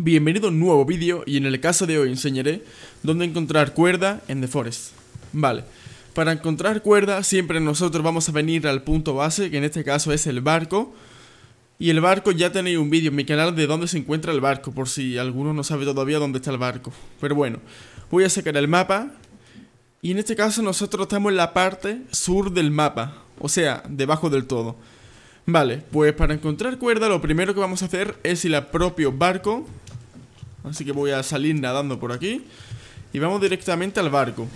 Bienvenido a un nuevo vídeo y en el caso de hoy enseñaré dónde encontrar cuerda en The Forest. Vale, para encontrar cuerda siempre nosotros vamos a venir al punto base, que en este caso es el barco. Y el barco ya tenéis un vídeo en mi canal de dónde se encuentra el barco, por si alguno no sabe todavía dónde está el barco. Pero bueno, voy a sacar el mapa. Y en este caso nosotros estamos en la parte sur del mapa, o sea, debajo del todo. Vale, pues para encontrar cuerda lo primero que vamos a hacer es ir al propio barco Así que voy a salir nadando por aquí. Y vamos directamente al barco.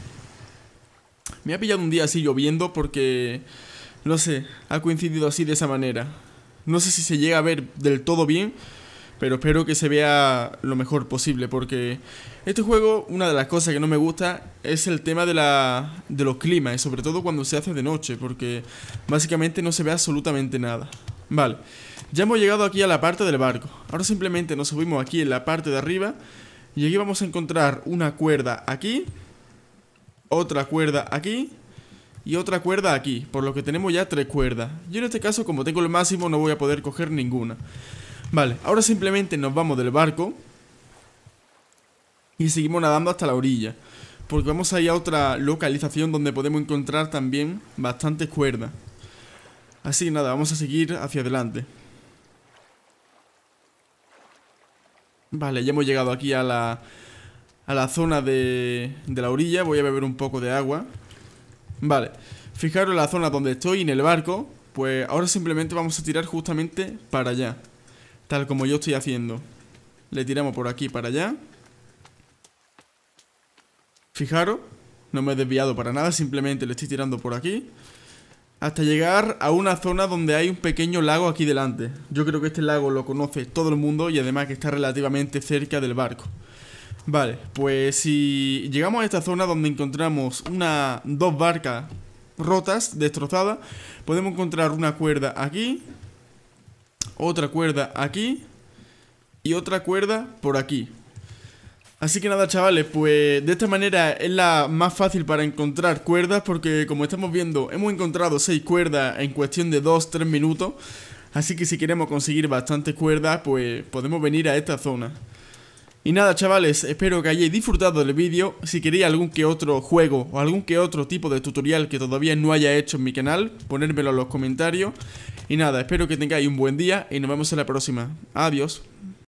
Me ha pillado un día así lloviendo porque... No sé, ha coincidido así de esa manera. No sé si se llega a ver del todo bien, pero espero que se vea lo mejor posible porque este juego, una de las cosas que no me gusta es el tema de, la, de los climas, sobre todo cuando se hace de noche, porque básicamente no se ve absolutamente nada. Vale, ya hemos llegado aquí a la parte del barco. Ahora simplemente nos subimos aquí en la parte de arriba. Y aquí vamos a encontrar una cuerda aquí. Otra cuerda aquí. Y otra cuerda aquí. Por lo que tenemos ya tres cuerdas. Yo en este caso, como tengo el máximo, no voy a poder coger ninguna. Vale, ahora simplemente nos vamos del barco. Y seguimos nadando hasta la orilla. Porque vamos a ir a otra localización donde podemos encontrar también bastantes cuerdas. Así nada, vamos a seguir hacia adelante. Vale, ya hemos llegado aquí a la, a la zona de, de la orilla. Voy a beber un poco de agua. Vale, fijaros en la zona donde estoy, en el barco. Pues ahora simplemente vamos a tirar justamente para allá. Tal como yo estoy haciendo. Le tiramos por aquí para allá. Fijaros, no me he desviado para nada, simplemente le estoy tirando por aquí hasta llegar a una zona donde hay un pequeño lago aquí delante. Yo creo que este lago lo conoce todo el mundo y además que está relativamente cerca del barco. Vale, pues si llegamos a esta zona donde encontramos una, dos barcas rotas, destrozadas, podemos encontrar una cuerda aquí, otra cuerda aquí y otra cuerda por aquí. Así que nada chavales, pues de esta manera es la más fácil para encontrar cuerdas porque como estamos viendo hemos encontrado 6 cuerdas en cuestión de 2-3 minutos Así que si queremos conseguir bastantes cuerdas pues podemos venir a esta zona y nada chavales, espero que hayáis disfrutado del vídeo, si queréis algún que otro juego o algún que otro tipo de tutorial que todavía no haya hecho en mi canal, ponérmelo en los comentarios. Y nada, espero que tengáis un buen día y nos vemos en la próxima. Adiós.